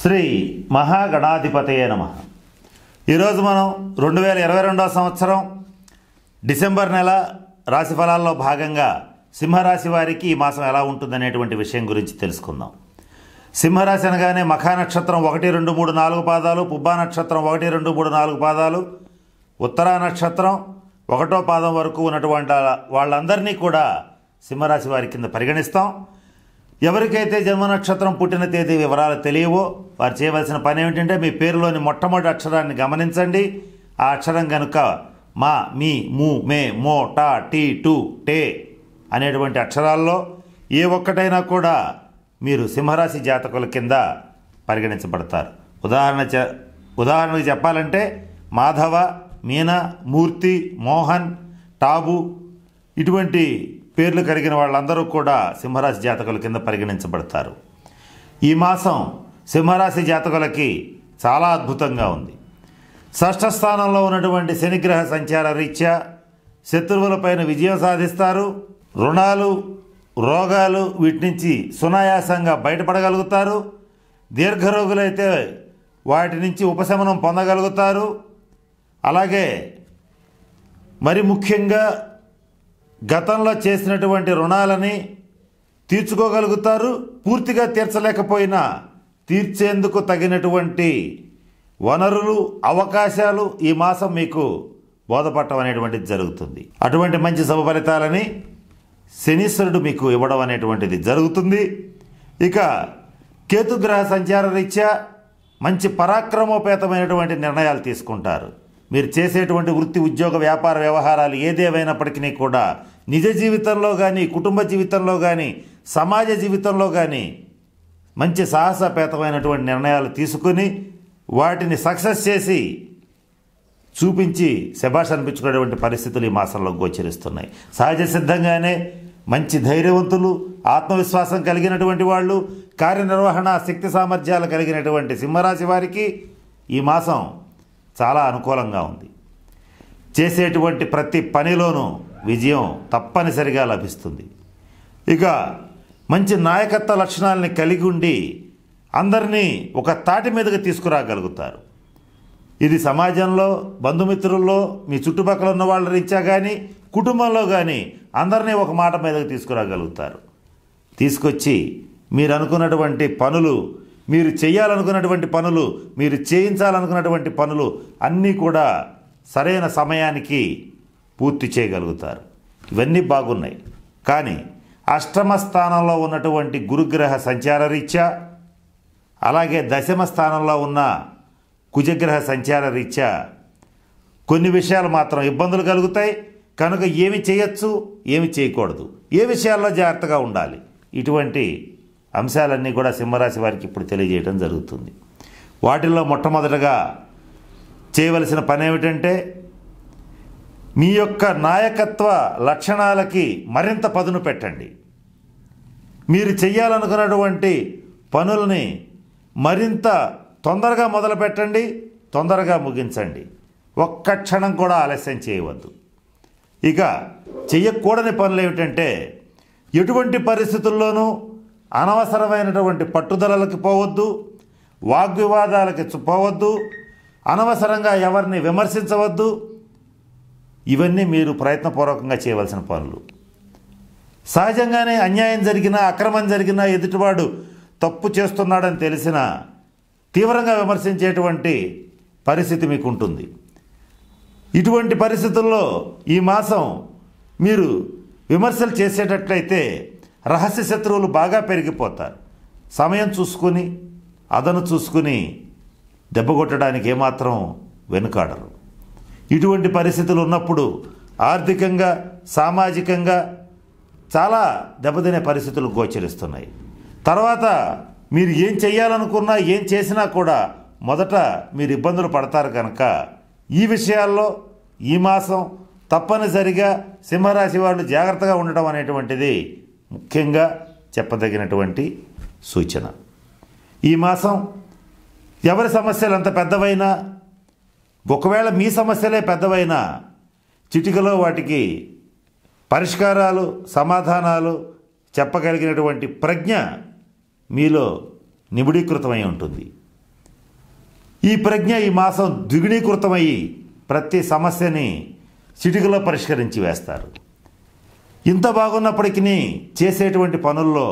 శ్రీ మహాగణాధిపతయే నమ ఈరోజు మనం రెండు వేల ఇరవై రెండవ సంవత్సరం డిసెంబర్ నెల రాశి ఫలాల్లో భాగంగా సింహరాశి వారికి ఈ మాసం ఎలా ఉంటుందనేటువంటి విషయం గురించి తెలుసుకుందాం సింహరాశి అనగానే మఖా నక్షత్రం ఒకటి రెండు మూడు నాలుగు పాదాలు పుబ్బా నక్షత్రం ఒకటి రెండు మూడు నాలుగు పాదాలు ఉత్తరా నక్షత్రం ఒకటో పాదం వరకు ఉన్నటువంటి వాళ్ళందరినీ కూడా సింహరాశి వారి కింద పరిగణిస్తాం ఎవరికైతే జన్మ నక్షత్రం పుట్టిన తేదీ వివరాలు తెలియవో వారు చేయవలసిన పని ఏమిటంటే మీ పేరులోని మొట్టమొదటి అక్షరాన్ని గమనించండి ఆ అక్షరం కనుక మా మీ మూ మే మో టా టీ టూ టే అనేటువంటి అక్షరాల్లో ఏ ఒక్కటైనా కూడా మీరు సింహరాశి జాతకుల కింద పరిగణించబడతారు ఉదాహరణ చె ఉదాహరణకు చెప్పాలంటే మాధవ మీన మూర్తి మోహన్ టాబు ఇటువంటి పేర్లు కలిగిన వాళ్ళందరూ కూడా సింహరాశి జాతకుల కింద పరిగణించబడతారు ఈ మాసం సింహరాశి జాతకులకి చాలా అద్భుతంగా ఉంది షష్ఠ స్థానంలో ఉన్నటువంటి శనిగ్రహ సంచార రీత్యా శత్రువులపైన విజయం సాధిస్తారు రుణాలు రోగాలు వీటి నుంచి సునాయాసంగా బయటపడగలుగుతారు దీర్ఘరోగులైతే వాటి నుంచి ఉపశమనం పొందగలుగుతారు అలాగే మరి ముఖ్యంగా గతంలో చేసినటువంటి రుణాలని తీర్చుకోగలుగుతారు పూర్తిగా తీర్చలేకపోయినా తీర్చేందుకు తగినటువంటి వనరులు అవకాశాలు ఈ మాసం మీకు బోధపడటం అనేటువంటిది జరుగుతుంది అటువంటి మంచి శుభ ఫలితాలని శనీశ్వరుడు మీకు ఇవ్వడం అనేటువంటిది జరుగుతుంది ఇక కేతుగ్రహ సంచార రీత్యా మంచి పరాక్రమోపేతమైనటువంటి నిర్ణయాలు తీసుకుంటారు మీరు చేసేటువంటి వృత్తి ఉద్యోగ వ్యాపార వ్యవహారాలు ఏదేవైనప్పటికీ కూడా నిజ జీవితంలో కానీ కుటుంబ జీవితంలో కానీ సమాజ జీవితంలో కానీ మంచి సాహసపేతమైనటువంటి నిర్ణయాలు తీసుకుని వాటిని సక్సెస్ చేసి చూపించి శభాష్ అనిపించుకునేటువంటి పరిస్థితులు ఈ మాసంలో గోచరిస్తున్నాయి సహజ సిద్ధంగానే మంచి ధైర్యవంతులు ఆత్మవిశ్వాసం కలిగినటువంటి వాళ్ళు కార్యనిర్వహణ శక్తి సామర్థ్యాలు కలిగినటువంటి సింహరాశి వారికి ఈ మాసం చాలా అనుకూలంగా ఉంది చేసేటువంటి ప్రతి పనిలోనూ విజయం తప్పనిసరిగా లభిస్తుంది ఇక మంచి నాయకత్వ లక్షణాలని కలిగి ఉండి అందరినీ ఒక తాటి మీదకి తీసుకురాగలుగుతారు ఇది సమాజంలో బంధుమిత్రుల్లో మీ చుట్టుపక్కల ఉన్న వాళ్ళ రీత్యా కానీ కుటుంబంలో కానీ అందరినీ ఒక మాట మీదకి తీసుకురాగలుగుతారు తీసుకొచ్చి మీరు అనుకున్నటువంటి పనులు మీరు చేయాలనుకున్నటువంటి పనులు మీరు చేయించాలనుకున్నటువంటి పనులు అన్నీ కూడా సరైన సమయానికి పూర్తి చేయగలుగుతారు ఇవన్నీ బాగున్నాయి కానీ అష్టమ స్థానంలో ఉన్నటువంటి గురుగ్రహ సంచార రీత్యా అలాగే దశమ స్థానంలో ఉన్న కుజగ్రహ సంచార రీత్యా కొన్ని విషయాలు మాత్రం ఇబ్బందులు కలుగుతాయి కనుక ఏమి చేయొచ్చు ఏమి చేయకూడదు ఏ విషయాల్లో జాగ్రత్తగా ఉండాలి ఇటువంటి అంశాలన్నీ కూడా సింహరాశి వారికి ఇప్పుడు తెలియజేయడం జరుగుతుంది వాటిల్లో మొట్టమొదటగా చేయవలసిన పని ఏమిటంటే మీ యొక్క నాయకత్వ లక్షణాలకి మరింత పదును పెట్టండి మీరు చేయాలనుకున్నటువంటి పనులని మరింత తొందరగా మొదలు పెట్టండి తొందరగా ముగించండి ఒక్క క్షణం కూడా ఆలస్యం చేయవద్దు ఇక చెయ్యకూడని పనులు ఏమిటంటే ఎటువంటి పరిస్థితుల్లోనూ అనవసరమైనటువంటి పట్టుదలలకు పోవద్దు వాగ్వివాదాలకి పోవద్దు అనవసరంగా ఎవరిని విమర్శించవద్దు ఇవన్నీ మీరు ప్రయత్నపూర్వకంగా చేయవలసిన పనులు సహజంగానే అన్యాయం జరిగినా అక్రమం జరిగినా ఎదుటివాడు తప్పు చేస్తున్నాడని తెలిసిన తీవ్రంగా విమర్శించేటువంటి పరిస్థితి మీకు ఉంటుంది ఇటువంటి పరిస్థితుల్లో ఈ మాసం మీరు విమర్శలు చేసేటట్లయితే రహస్య శత్రువులు బాగా పెరిగిపోతారు సమయం చూసుకుని అదను చూసుకుని దెబ్బ కొట్టడానికి ఏమాత్రం వెనుకాడరు ఇటువంటి పరిస్థితులు ఉన్నప్పుడు ఆర్థికంగా సామాజికంగా చాలా దెబ్బతినే పరిస్థితులు గోచరిస్తున్నాయి తర్వాత మీరు ఏం చేయాలనుకున్నా ఏం చేసినా కూడా మొదట మీరు ఇబ్బందులు పడతారు కనుక ఈ విషయాల్లో ఈ మాసం తప్పనిసరిగా సింహరాశి వాళ్ళు జాగ్రత్తగా ఉండటం అనేటువంటిది ముఖ్యంగా చెప్పదగినటువంటి సూచన ఈ మాసం ఎవరి సమస్యలు ఎంత పెద్దవైనా ఒకవేళ మీ సమస్యలే పెద్దవైనా చిటికలో వాటికి పరిష్కారాలు సమాధానాలు చెప్పగలిగినటువంటి ప్రజ్ఞ మీలో నిబుడీకృతమై ఉంటుంది ఈ ప్రజ్ఞ ఈ మాసం ద్విగుణీకృతమయ్యి ప్రతి సమస్యని చిటికలో పరిష్కరించి వేస్తారు ఇంత బాగున్నప్పటికీ చేసేటువంటి పనుల్లో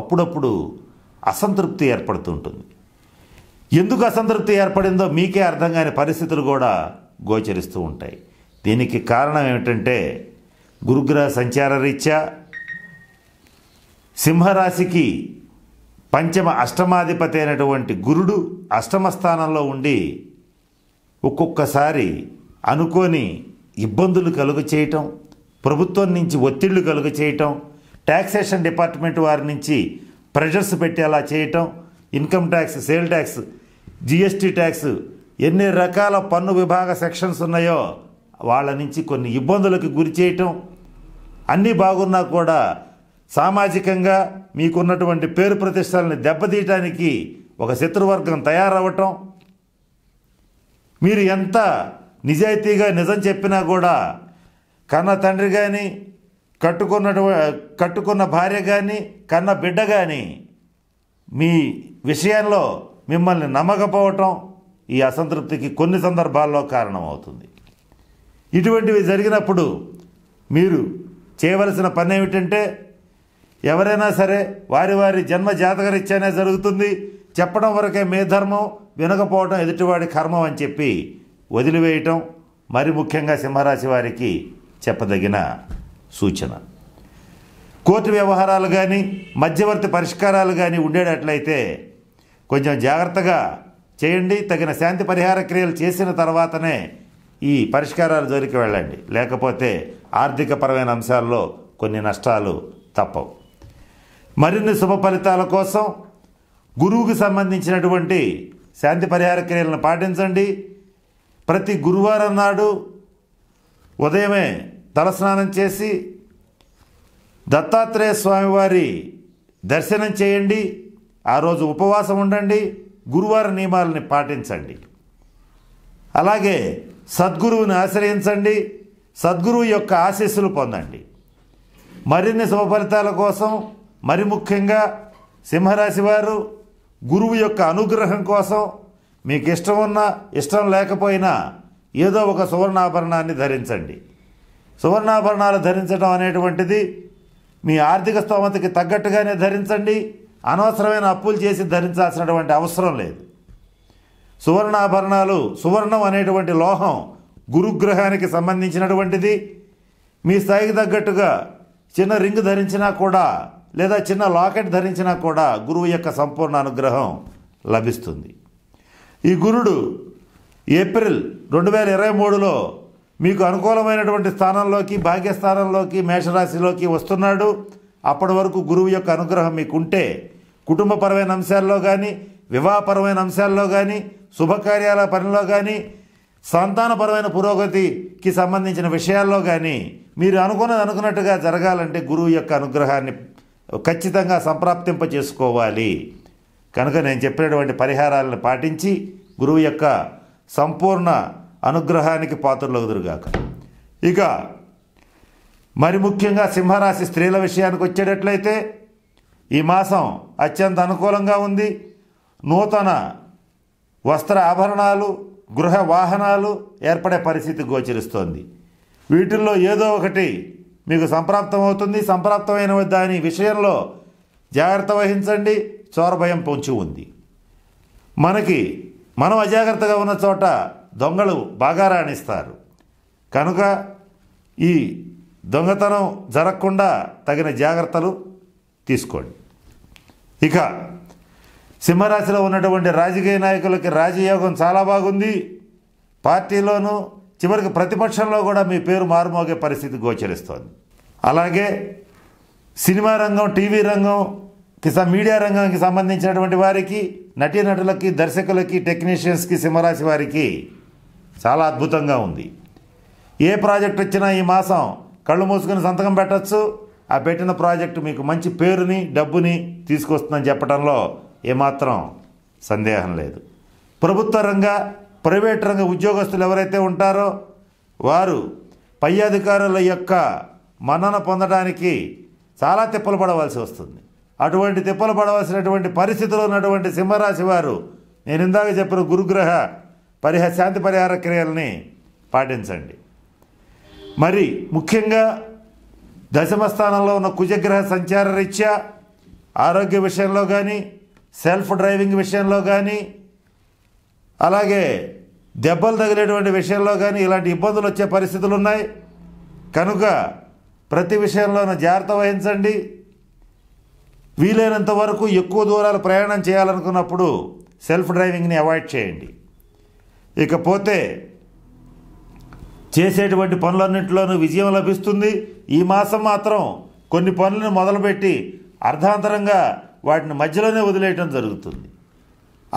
అప్పుడప్పుడు అసంతృప్తి ఏర్పడుతుంటుంది ఎందుకు అసంతృప్తి ఏర్పడిందో మీకే అర్థం కాని పరిస్థితులు కూడా గోచరిస్తూ ఉంటాయి దీనికి కారణం ఏమిటంటే గురుగ్రహ సంచార రీత్యా సింహరాశికి పంచమ అష్టమాధిపతి అయినటువంటి గురుడు అష్టమ స్థానంలో ఉండి ఒక్కొక్కసారి అనుకోని ఇబ్బందులు కలుగు చేయటం ప్రభుత్వం నుంచి ఒత్తిళ్లు కలుగు చేయటం ట్యాక్సేషన్ డిపార్ట్మెంట్ వారి నుంచి ప్రెషర్స్ పెట్టేలా చేయటం income tax sale tax GST tax ఎన్ని రకాల పన్ను విభాగ సెక్షన్స్ ఉన్నాయో వాళ్ళ నుంచి కొన్ని ఇబ్బందులకు గురి చేయటం అన్నీ బాగున్నా కూడా సామాజికంగా మీకున్నటువంటి పేరు ప్రతిష్టలని దెబ్బతీయటానికి ఒక శత్రువర్గం తయారవ్వటం మీరు ఎంత నిజాయితీగా నిజం చెప్పినా కూడా కన్న తండ్రి కానీ కట్టుకున్నటువంటి కట్టుకున్న భార్య కానీ కన్న బిడ్డ కానీ మీ విషయంలో మిమ్మల్ని నమ్మకపోవటం ఈ అసంతృప్తికి కొన్ని సందర్భాల్లో కారణమవుతుంది ఇటువంటివి జరిగినప్పుడు మీరు చేయవలసిన పని ఏమిటంటే ఎవరైనా సరే వారి వారి జన్మ జాతకరీత్యానే జరుగుతుంది చెప్పడం వరకే మీ ధర్మం వినకపోవటం ఎదుటివాడి కర్మం అని చెప్పి వదిలివేయటం మరి ముఖ్యంగా సింహరాశి వారికి చెప్పదగిన సూచన కోర్టు వ్యవహారాలు కానీ మధ్యవర్తి పరిష్కారాలు కానీ ఉండేటట్లయితే కొంచెం జాగ్రత్తగా చేయండి తగిన శాంతి పరిహార క్రియలు చేసిన తర్వాతనే ఈ పరిష్కారాలు జోలికి వెళ్ళండి లేకపోతే ఆర్థిక పరమైన అంశాల్లో కొన్ని నష్టాలు తప్పవు మరిన్ని శుభ ఫలితాల కోసం గురువుకి సంబంధించినటువంటి శాంతి పరిహార క్రియలను పాటించండి ప్రతి గురువారం నాడు ఉదయమే తలస్నానం చేసి దత్తాత్రేయ స్వామివారి దర్శనం చేయండి ఆ రోజు ఉపవాసం ఉండండి గురువార నియమాలని పాటించండి అలాగే సద్గురువుని ఆశ్రయించండి సద్గురువు యొక్క ఆశీస్సులు పొందండి మరిన్ని శుభ ఫలితాల కోసం మరి ముఖ్యంగా సింహరాశి వారు గురువు యొక్క అనుగ్రహం కోసం మీకు ఇష్టం ఉన్నా ఇష్టం లేకపోయినా ఏదో ఒక సువర్ణాభరణాన్ని ధరించండి సువర్ణాభరణాలు ధరించడం అనేటువంటిది మీ ఆర్థిక స్తోమతకి తగ్గట్టుగానే ధరించండి అనవసరమైన అప్పులు చేసి ధరించాల్సినటువంటి అవసరం లేదు సువర్ణాభరణాలు సువర్ణం అనేటువంటి లోహం గురుగ్రహానికి సంబంధించినటువంటిది మీ స్థాయికి తగ్గట్టుగా చిన్న రింగ్ ధరించినా కూడా లేదా చిన్న లాకెట్ ధరించినా కూడా గురువు యొక్క సంపూర్ణ అనుగ్రహం లభిస్తుంది ఈ గురుడు ఏప్రిల్ రెండు వేల ఇరవై మూడులో మీకు అనుకూలమైనటువంటి స్థానంలోకి భాగ్యస్థానంలోకి మేషరాశిలోకి వస్తున్నాడు అప్పటి వరకు గురువు యొక్క అనుగ్రహం మీకుంటే కుటుంబపరమైన అంశాల్లో కానీ వివాహపరమైన అంశాల్లో కానీ శుభకార్యాల పనిలో కానీ సంతానపరమైన పురోగతికి సంబంధించిన విషయాల్లో కానీ మీరు అనుకున్నది అనుకున్నట్టుగా జరగాలంటే గురువు యొక్క అనుగ్రహాన్ని ఖచ్చితంగా సంప్రాప్తింప చేసుకోవాలి కనుక నేను చెప్పినటువంటి పరిహారాలను పాటించి గురువు యొక్క సంపూర్ణ అనుగ్రహానికి పాత్రలగుదురుగాక ఇక మరి ముఖ్యంగా సింహరాశి స్త్రీల విషయానికి వచ్చేటట్లయితే ఈ మాసం అత్యంత అనుకూలంగా ఉంది నూతన వస్త్ర ఆభరణాలు గృహ వాహనాలు ఏర్పడే పరిస్థితి గోచరిస్తోంది వీటిల్లో ఏదో ఒకటి మీకు సంప్రాప్తం అవుతుంది సంప్రాప్తమైన దాని విషయంలో జాగ్రత్త వహించండి చోరభయం పొంచి ఉంది మనకి మనం అజాగ్రత్తగా ఉన్న చోట దొంగలు బాగా రాణిస్తారు కనుక ఈ దొంగతనం జరగకుండా తగిన జాగ్రత్తలు తీసుకోండి ఇక సింహరాశిలో ఉన్నటువంటి రాజకీయ నాయకులకి రాజయోగం చాలా బాగుంది పార్టీలోనూ చివరికి ప్రతిపక్షంలో కూడా మీ పేరు మారుమోగే పరిస్థితి గోచరిస్తోంది అలాగే సినిమా రంగం టీవీ రంగం మీడియా రంగానికి సంబంధించినటువంటి వారికి నటీనటులకి దర్శకులకి టెక్నీషియన్స్కి సింహరాశి వారికి చాలా అద్భుతంగా ఉంది ఏ ప్రాజెక్ట్ వచ్చినా ఈ మాసం కళ్ళు మూసుకుని సంతకం పెట్టచ్చు ఆ పెట్టిన ప్రాజెక్టు మీకు మంచి పేరుని డబ్బుని తీసుకొస్తుందని చెప్పడంలో ఏమాత్రం సందేహం లేదు ప్రభుత్వ రంగ ప్రైవేట్ రంగ ఉద్యోగస్తులు ఎవరైతే ఉంటారో వారు పై అధికారుల యొక్క మన్నన పొందడానికి చాలా తిప్పలు పడవలసి వస్తుంది అటువంటి తిప్పలు పడవలసినటువంటి పరిస్థితిలో ఉన్నటువంటి సింహరాశి వారు నేను ఇందాక చెప్పిన గురుగ్రహ పరిహ శాంతి పరిహార క్రియల్ని పాటించండి మరి ముఖ్యంగా దశమ స్థానంలో ఉన్న కుజగ్రహ సంచార రీత్యా ఆరోగ్య విషయంలో కానీ సెల్ఫ్ డ్రైవింగ్ విషయంలో కానీ అలాగే దెబ్బలు తగిలేటువంటి విషయంలో కానీ ఇలాంటి ఇబ్బందులు వచ్చే పరిస్థితులు ఉన్నాయి కనుక ప్రతి విషయంలోనూ జాగ్రత్త వహించండి వీలైనంత వరకు ఎక్కువ దూరాలు ప్రయాణం చేయాలనుకున్నప్పుడు సెల్ఫ్ డ్రైవింగ్ని అవాయిడ్ చేయండి ఇకపోతే చేసేటువంటి పనులన్నింటిలోనూ విజయం లభిస్తుంది ఈ మాసం మాత్రం కొన్ని పనులను మొదలుపెట్టి అర్ధాంతరంగా వాటిని మధ్యలోనే వదిలేయటం జరుగుతుంది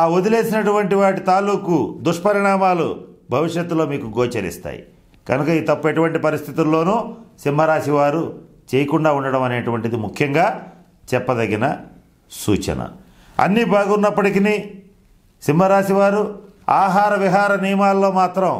ఆ వదిలేసినటువంటి వాటి తాలూకు దుష్పరిణామాలు భవిష్యత్తులో మీకు గోచరిస్తాయి కనుక ఈ తప్పు ఎటువంటి పరిస్థితుల్లోనూ సింహరాశి వారు చేయకుండా ఉండడం అనేటువంటిది ముఖ్యంగా చెప్పదగిన సూచన అన్నీ బాగున్నప్పటికీ సింహరాశి వారు ఆహార విహార నియమాల్లో మాత్రం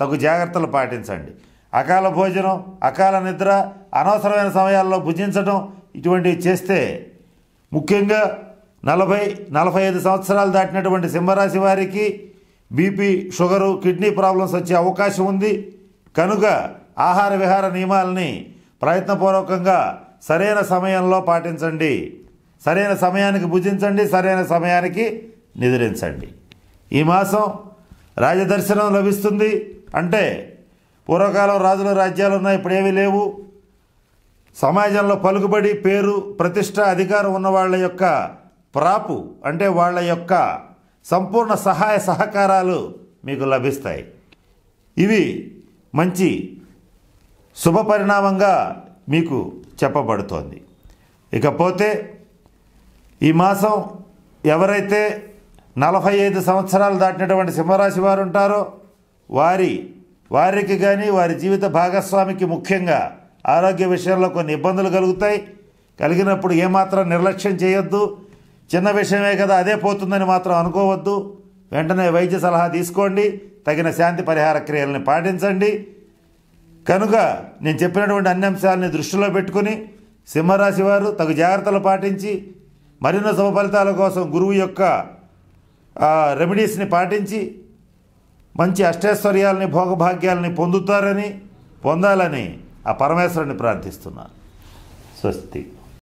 తగు జాగ్రత్తలు పాటించండి అకాల భోజనం అకాల నిద్ర అనవసరమైన సమయాల్లో భుజించడం ఇటువంటివి చేస్తే ముఖ్యంగా నలభై నలభై ఐదు సంవత్సరాలు దాటినటువంటి సింహరాశి వారికి బీపీ షుగరు కిడ్నీ ప్రాబ్లమ్స్ వచ్చే అవకాశం ఉంది కనుక ఆహార విహార నియమాలని ప్రయత్నపూర్వకంగా సరైన సమయంలో పాటించండి సరైన సమయానికి భుజించండి సరైన సమయానికి నిద్రించండి ఈ మాసం రాజదర్శనం లభిస్తుంది అంటే పూర్వకాలం రాజుల రాజ్యాలు ఉన్నాయి ఇప్పుడేమీ లేవు సమాజంలో పలుకుబడి పేరు ప్రతిష్ట అధికారం ఉన్న వాళ్ళ యొక్క ప్రాపు అంటే వాళ్ళ యొక్క సంపూర్ణ సహాయ సహకారాలు మీకు లభిస్తాయి ఇవి మంచి శుభ పరిణామంగా మీకు చెప్పబడుతోంది ఇకపోతే ఈ మాసం ఎవరైతే నలభై ఐదు సంవత్సరాలు దాటినటువంటి సింహరాశి వారు ఉంటారో వారి వారికి కానీ వారి జీవిత భాగస్వామికి ముఖ్యంగా ఆరోగ్య విషయంలో కొన్ని ఇబ్బందులు కలుగుతాయి కలిగినప్పుడు ఏమాత్రం నిర్లక్ష్యం చేయొద్దు చిన్న విషయమే కదా అదే పోతుందని మాత్రం అనుకోవద్దు వెంటనే వైద్య సలహా తీసుకోండి తగిన శాంతి పరిహార క్రియలను పాటించండి కనుక నేను చెప్పినటువంటి అన్ని అంశాలని దృష్టిలో పెట్టుకుని సింహరాశి వారు తగు జాగ్రత్తలు పాటించి మరిన్న శుభ ఫలితాల కోసం గురువు యొక్క రెమెడీస్ని పాటించి మంచి అష్టైశ్వర్యాలని భోగభాగ్యాలని పొందుతారని పొందాలని ఆ పరమేశ్వరుని ప్రార్థిస్తున్నాను స్వస్తి